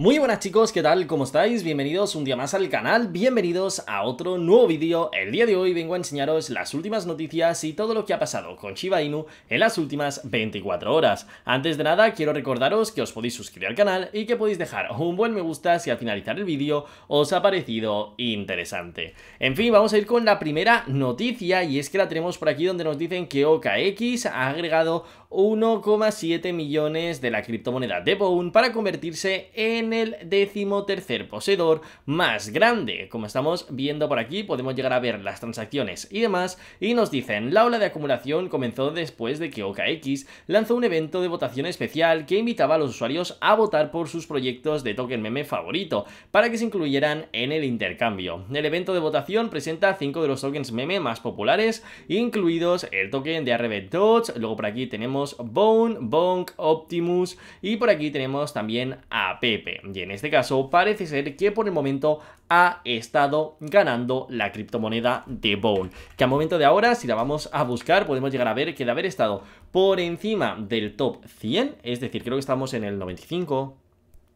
Muy buenas chicos, ¿qué tal? ¿Cómo estáis? Bienvenidos un día más al canal, bienvenidos a otro nuevo vídeo. El día de hoy vengo a enseñaros las últimas noticias y todo lo que ha pasado con Shiba Inu en las últimas 24 horas. Antes de nada, quiero recordaros que os podéis suscribir al canal y que podéis dejar un buen me gusta si al finalizar el vídeo os ha parecido interesante. En fin, vamos a ir con la primera noticia y es que la tenemos por aquí donde nos dicen que OKX ha agregado 1,7 millones de la criptomoneda de para convertirse en el el decimotercer poseedor más grande. Como estamos viendo por aquí, podemos llegar a ver las transacciones y demás, y nos dicen, la ola de acumulación comenzó después de que OKX lanzó un evento de votación especial que invitaba a los usuarios a votar por sus proyectos de token meme favorito, para que se incluyeran en el intercambio. El evento de votación presenta 5 de los tokens meme más populares, incluidos el token de RB Dodge. luego por aquí tenemos Bone, Bonk, Optimus, y por aquí tenemos también a Pepe. Y en este caso parece ser que por el momento ha estado ganando la criptomoneda de Bowl. Que al momento de ahora, si la vamos a buscar, podemos llegar a ver que de haber estado por encima del top 100, es decir, creo que estamos en el 95,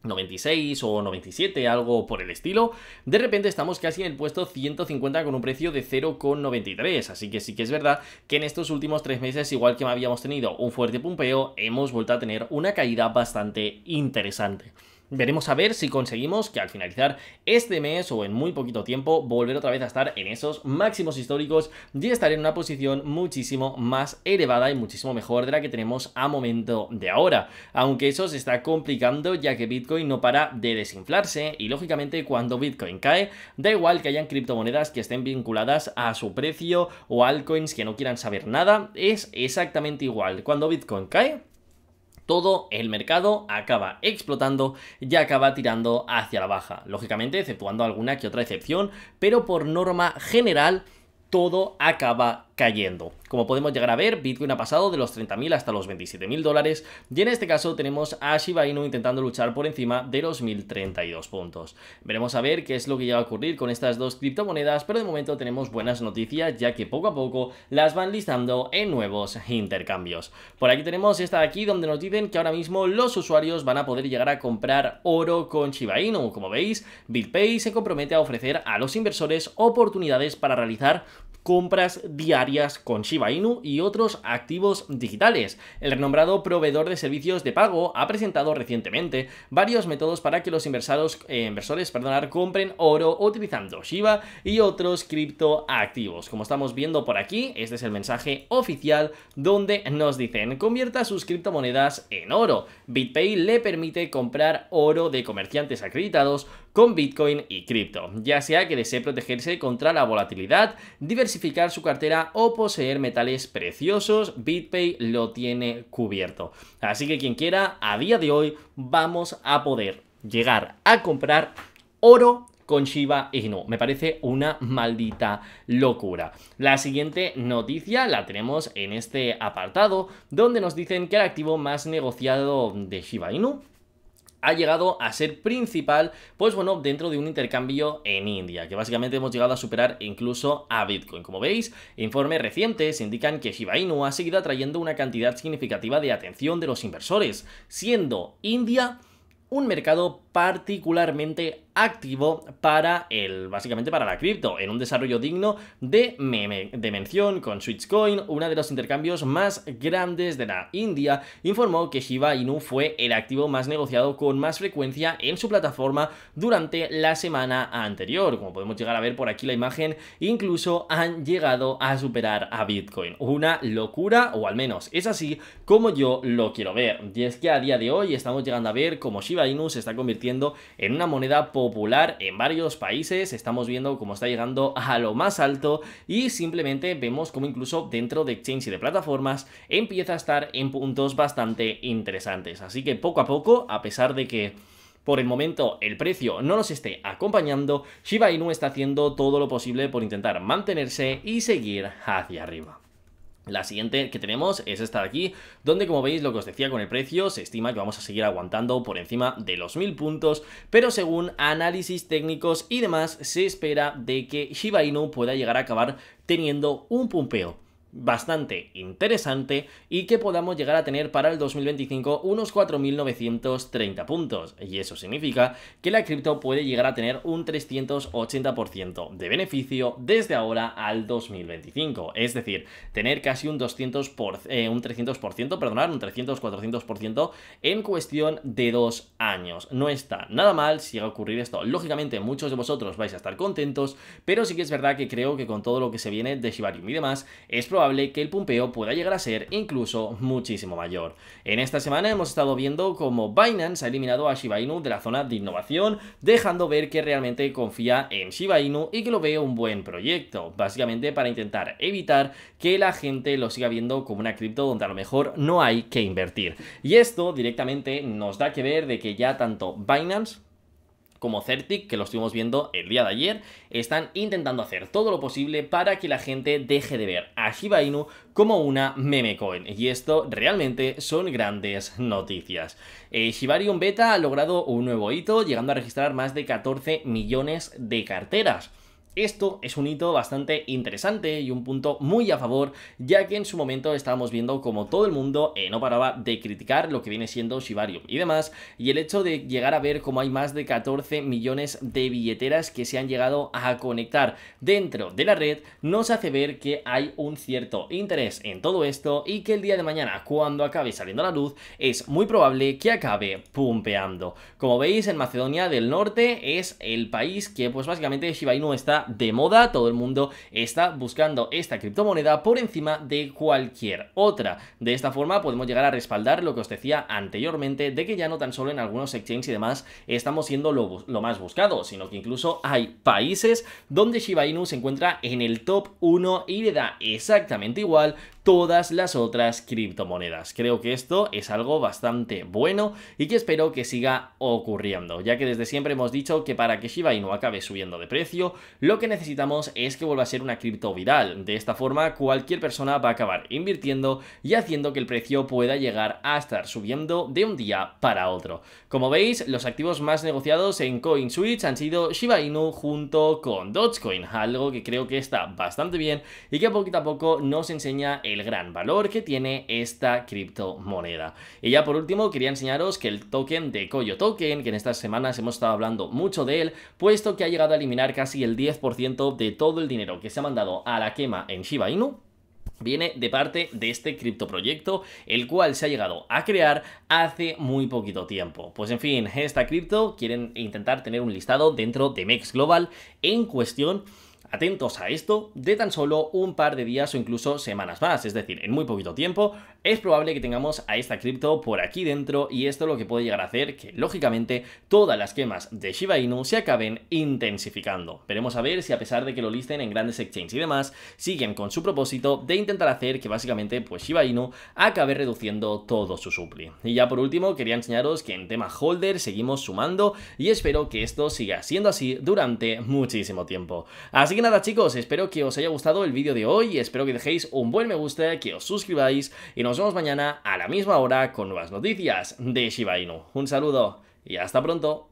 96 o 97, algo por el estilo, de repente estamos casi en el puesto 150 con un precio de 0,93, así que sí que es verdad que en estos últimos tres meses, igual que habíamos tenido un fuerte pumpeo, hemos vuelto a tener una caída bastante interesante. Veremos a ver si conseguimos que al finalizar este mes o en muy poquito tiempo volver otra vez a estar en esos máximos históricos y estar en una posición muchísimo más elevada y muchísimo mejor de la que tenemos a momento de ahora. Aunque eso se está complicando ya que Bitcoin no para de desinflarse y lógicamente cuando Bitcoin cae da igual que hayan criptomonedas que estén vinculadas a su precio o altcoins que no quieran saber nada, es exactamente igual. Cuando Bitcoin cae, todo el mercado acaba explotando y acaba tirando hacia la baja, lógicamente exceptuando alguna que otra excepción, pero por norma general todo acaba cayendo. Como podemos llegar a ver, Bitcoin ha pasado de los 30.000 hasta los 27.000 dólares y en este caso tenemos a Shiba Inu intentando luchar por encima de los 1.032 puntos. Veremos a ver qué es lo que llega a ocurrir con estas dos criptomonedas, pero de momento tenemos buenas noticias ya que poco a poco las van listando en nuevos intercambios. Por aquí tenemos esta de aquí donde nos dicen que ahora mismo los usuarios van a poder llegar a comprar oro con Shiba Inu. Como veis, BitPay se compromete a ofrecer a los inversores oportunidades para realizar compras diarias con Shiba Inu y otros activos digitales. El renombrado proveedor de servicios de pago ha presentado recientemente varios métodos para que los eh, inversores, inversores compren oro utilizando Shiba y otros criptoactivos. Como estamos viendo por aquí, este es el mensaje oficial donde nos dicen convierta sus criptomonedas en oro. BitPay le permite comprar oro de comerciantes acreditados con Bitcoin y cripto, ya sea que desee protegerse contra la volatilidad, diversificar su cartera o poseer metales preciosos, BitPay lo tiene cubierto. Así que quien quiera, a día de hoy vamos a poder llegar a comprar oro con Shiba Inu. Me parece una maldita locura. La siguiente noticia la tenemos en este apartado donde nos dicen que el activo más negociado de Shiba Inu ha llegado a ser principal, pues bueno, dentro de un intercambio en India, que básicamente hemos llegado a superar incluso a Bitcoin. Como veis, informes recientes indican que Shiba ha seguido atrayendo una cantidad significativa de atención de los inversores, siendo India un mercado particularmente activo para el, básicamente para la cripto, en un desarrollo digno de, de mención con Switchcoin, uno de los intercambios más grandes de la India, informó que Shiba Inu fue el activo más negociado con más frecuencia en su plataforma durante la semana anterior. Como podemos llegar a ver por aquí la imagen, incluso han llegado a superar a Bitcoin. Una locura, o al menos es así como yo lo quiero ver. Y es que a día de hoy estamos llegando a ver como Shiba Shiba Inu se está convirtiendo en una moneda popular en varios países, estamos viendo cómo está llegando a lo más alto y simplemente vemos como incluso dentro de exchange y de plataformas empieza a estar en puntos bastante interesantes. Así que poco a poco, a pesar de que por el momento el precio no nos esté acompañando, Shiba Inu está haciendo todo lo posible por intentar mantenerse y seguir hacia arriba. La siguiente que tenemos es esta de aquí, donde como veis lo que os decía con el precio, se estima que vamos a seguir aguantando por encima de los 1000 puntos, pero según análisis técnicos y demás, se espera de que Shiba Inu pueda llegar a acabar teniendo un pumpeo bastante interesante y que podamos llegar a tener para el 2025 unos 4.930 puntos. Y eso significa que la cripto puede llegar a tener un 380% de beneficio desde ahora al 2025. Es decir, tener casi un 200%, por, eh, un 300%, perdonar, un 300-400% en cuestión de dos años. No está nada mal si llega a ocurrir esto. Lógicamente, muchos de vosotros vais a estar contentos, pero sí que es verdad que creo que con todo lo que se viene de Shibarium y demás, es probable que el pumpeo pueda llegar a ser incluso muchísimo mayor. En esta semana hemos estado viendo cómo Binance ha eliminado a Shiba Inu de la zona de innovación, dejando ver que realmente confía en Shiba Inu y que lo ve un buen proyecto, básicamente para intentar evitar que la gente lo siga viendo como una cripto donde a lo mejor no hay que invertir. Y esto directamente nos da que ver de que ya tanto Binance como Certic, que lo estuvimos viendo el día de ayer, están intentando hacer todo lo posible para que la gente deje de ver a Shiba Inu como una meme coin. Y esto realmente son grandes noticias. Eh, Shibarium Beta ha logrado un nuevo hito, llegando a registrar más de 14 millones de carteras. Esto es un hito bastante interesante y un punto muy a favor, ya que en su momento estábamos viendo como todo el mundo eh, no paraba de criticar lo que viene siendo Shibarium y demás, y el hecho de llegar a ver cómo hay más de 14 millones de billeteras que se han llegado a conectar dentro de la red, nos hace ver que hay un cierto interés en todo esto y que el día de mañana, cuando acabe saliendo a la luz, es muy probable que acabe pumpeando. Como veis, en Macedonia del Norte es el país que pues básicamente Shiba está de moda, todo el mundo está buscando esta criptomoneda por encima de cualquier otra. De esta forma podemos llegar a respaldar lo que os decía anteriormente de que ya no tan solo en algunos exchanges y demás estamos siendo lo, lo más buscado, sino que incluso hay países donde Shiba Inu se encuentra en el top 1 y le da exactamente igual todas las otras criptomonedas. Creo que esto es algo bastante bueno y que espero que siga ocurriendo, ya que desde siempre hemos dicho que para que Shiba Inu acabe subiendo de precio, lo que necesitamos es que vuelva a ser una cripto viral. De esta forma, cualquier persona va a acabar invirtiendo y haciendo que el precio pueda llegar a estar subiendo de un día para otro. Como veis, los activos más negociados en CoinSwitch han sido Shiba Inu junto con Dogecoin, algo que creo que está bastante bien y que poquito a poco nos enseña el gran valor que tiene esta criptomoneda. Y ya por último quería enseñaros que el token de Coyo Token, que en estas semanas hemos estado hablando mucho de él, puesto que ha llegado a eliminar casi el 10% de todo el dinero que se ha mandado a la quema en Shiba Inu, viene de parte de este criptoproyecto, el cual se ha llegado a crear hace muy poquito tiempo. Pues en fin, esta cripto quieren intentar tener un listado dentro de Mex Global en cuestión atentos a esto, de tan solo un par de días o incluso semanas más, es decir, en muy poquito tiempo es probable que tengamos a esta cripto por aquí dentro y esto lo que puede llegar a hacer que lógicamente todas las quemas de Shiba Inu se acaben intensificando. Veremos a ver si a pesar de que lo listen en grandes exchanges y demás, siguen con su propósito de intentar hacer que básicamente pues Shiba Inu acabe reduciendo todo su supli. Y ya por último quería enseñaros que en tema holder seguimos sumando y espero que esto siga siendo así durante muchísimo tiempo. Así que nada chicos, espero que os haya gustado el vídeo de hoy, espero que dejéis un buen me gusta, que os suscribáis y nos vemos mañana a la misma hora con nuevas noticias de Shiba Inu. Un saludo y hasta pronto.